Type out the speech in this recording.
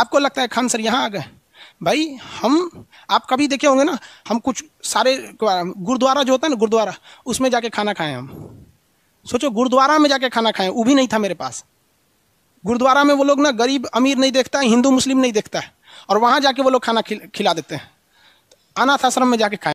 आपको लगता है खान सर यहाँ आ गए भाई हम आप कभी देखे होंगे ना हम कुछ सारे गुरुद्वारा जो होता है ना गुरुद्वारा उसमें जाके खाना खाएं हम सोचो गुरुद्वारा में जाके खाना खाएं वो भी नहीं था मेरे पास गुरुद्वारा में वो लोग ना गरीब अमीर नहीं देखता है हिंदू मुस्लिम नहीं देखता है और वहाँ जाके वो लोग खाना खिला देते हैं अनाथ आश्रम में जाके खाएं